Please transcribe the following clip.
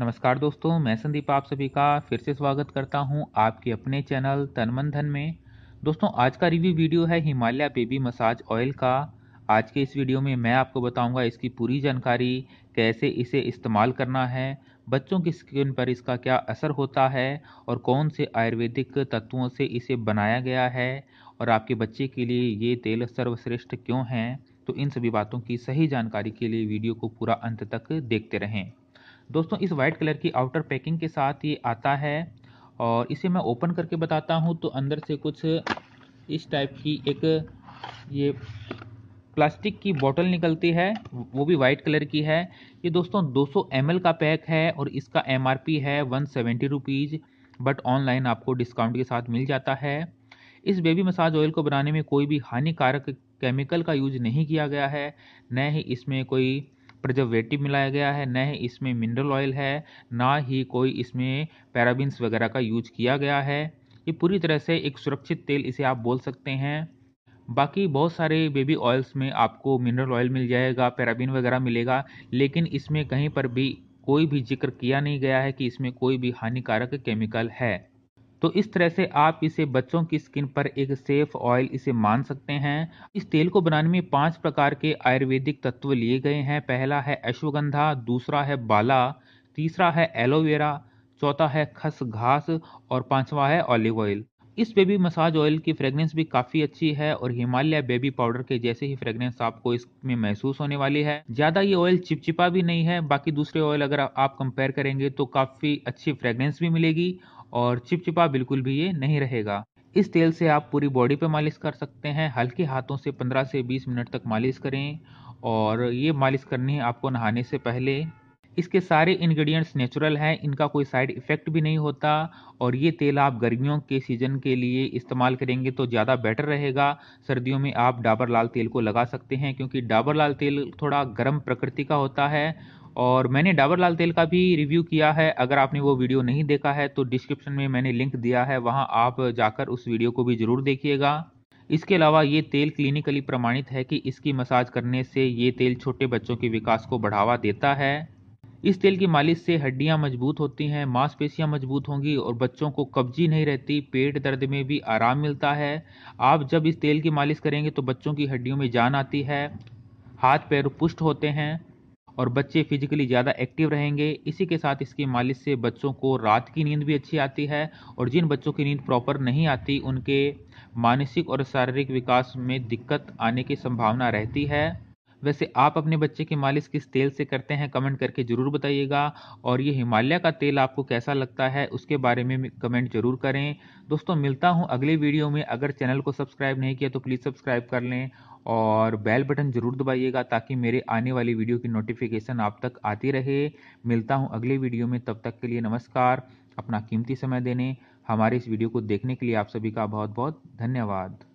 नमस्कार दोस्तों मैं संदीप आप सभी का फिर से स्वागत करता हूं आपके अपने चैनल तनमन धन में दोस्तों आज का रिव्यू वीडियो है हिमालय बेबी मसाज ऑयल का आज के इस वीडियो में मैं आपको बताऊंगा इसकी पूरी जानकारी कैसे इसे इस्तेमाल करना है बच्चों की स्किन पर इसका क्या असर होता है और कौन से आयुर्वेदिक तत्वों से इसे बनाया गया है और आपके बच्चे के लिए ये तेल सर्वश्रेष्ठ क्यों हैं तो इन सभी बातों की सही जानकारी के लिए वीडियो को पूरा अंत तक देखते रहें दोस्तों इस वाइट कलर की आउटर पैकिंग के साथ ये आता है और इसे मैं ओपन करके बताता हूँ तो अंदर से कुछ इस टाइप की एक ये प्लास्टिक की बोतल निकलती है वो भी वाइट कलर की है ये दोस्तों 200 सौ का पैक है और इसका एम है वन सेवेंटी बट ऑनलाइन आपको डिस्काउंट के साथ मिल जाता है इस बेबी मसाज ऑयल को बनाने में कोई भी हानिकारक केमिकल का यूज नहीं किया गया है न ही इसमें कोई प्रिजर्वेटिव मिलाया गया है न ही इसमें मिनरल ऑयल है ना ही कोई इसमें पैराबिन्स वगैरह का यूज किया गया है ये पूरी तरह से एक सुरक्षित तेल इसे आप बोल सकते हैं बाकी बहुत सारे बेबी ऑयल्स में आपको मिनरल ऑयल मिल जाएगा पैराबिन वगैरह मिलेगा लेकिन इसमें कहीं पर भी कोई भी जिक्र किया नहीं गया है कि इसमें कोई भी हानिकारक केमिकल है तो इस तरह से आप इसे बच्चों की स्किन पर एक सेफ ऑयल इसे मान सकते हैं इस तेल को बनाने में पांच प्रकार के आयुर्वेदिक तत्व लिए गए हैं पहला है अश्वगंधा दूसरा है बाला तीसरा है एलोवेरा चौथा है खस घास और पांचवा है ऑलिव ऑयल इस बेबी मसाज ऑयल की फ्रेग्रेंस भी काफ़ी अच्छी है और हिमालय बेबी पाउडर के जैसे ही फ्रेगरेंस आपको इसमें महसूस होने वाली है ज़्यादा ये ऑयल चिपचिपा भी नहीं है बाकी दूसरे ऑयल अगर आप कंपेयर करेंगे तो काफ़ी अच्छी फ्रेगरेंस भी मिलेगी और चिपचिपा बिल्कुल भी ये नहीं रहेगा इस तेल से आप पूरी बॉडी पे मालिश कर सकते हैं हल्के हाथों से 15 से 20 मिनट तक मालिश करें और ये मालिश करनी है आपको नहाने से पहले इसके सारे इंग्रेडिएंट्स नेचुरल हैं इनका कोई साइड इफ़ेक्ट भी नहीं होता और ये तेल आप गर्मियों के सीज़न के लिए इस्तेमाल करेंगे तो ज़्यादा बेटर रहेगा सर्दियों में आप डाबर लाल तेल को लगा सकते हैं क्योंकि डाबर लाल तेल थोड़ा गर्म प्रकृति का होता है और मैंने डाबर लाल तेल का भी रिव्यू किया है अगर आपने वो वीडियो नहीं देखा है तो डिस्क्रिप्शन में मैंने लिंक दिया है वहाँ आप जाकर उस वीडियो को भी ज़रूर देखिएगा इसके अलावा ये तेल क्लिनिकली प्रमाणित है कि इसकी मसाज करने से ये तेल छोटे बच्चों के विकास को बढ़ावा देता है इस तेल की मालिश से हड्डियां मजबूत होती हैं मांसपेशियां मजबूत होंगी और बच्चों को कब्जी नहीं रहती पेट दर्द में भी आराम मिलता है आप जब इस तेल की मालिश करेंगे तो बच्चों की हड्डियों में जान आती है हाथ पैर पुष्ट होते हैं और बच्चे फिजिकली ज़्यादा एक्टिव रहेंगे इसी के साथ इसकी मालिश से बच्चों को रात की नींद भी अच्छी आती है और जिन बच्चों की नींद प्रॉपर नहीं आती उनके मानसिक और शारीरिक विकास में दिक्कत आने की संभावना रहती है वैसे आप अपने बच्चे की मालिश किस तेल से करते हैं कमेंट करके ज़रूर बताइएगा और ये हिमालय का तेल आपको कैसा लगता है उसके बारे में कमेंट जरूर करें दोस्तों मिलता हूँ अगले वीडियो में अगर चैनल को सब्सक्राइब नहीं किया तो प्लीज़ सब्सक्राइब कर लें और बेल बटन ज़रूर दबाइएगा ताकि मेरे आने वाली वीडियो की नोटिफिकेशन आप तक आती रहे मिलता हूँ अगले वीडियो में तब तक के लिए नमस्कार अपना कीमती समय देने हमारे इस वीडियो को देखने के लिए आप सभी का बहुत बहुत धन्यवाद